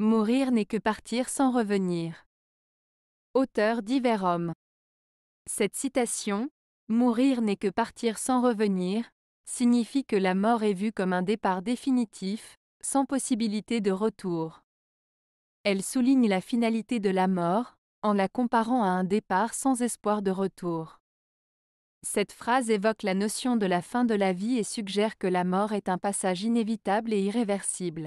Mourir n'est que partir sans revenir. Auteur divers hommes. Cette citation, Mourir n'est que partir sans revenir, signifie que la mort est vue comme un départ définitif, sans possibilité de retour. Elle souligne la finalité de la mort, en la comparant à un départ sans espoir de retour. Cette phrase évoque la notion de la fin de la vie et suggère que la mort est un passage inévitable et irréversible.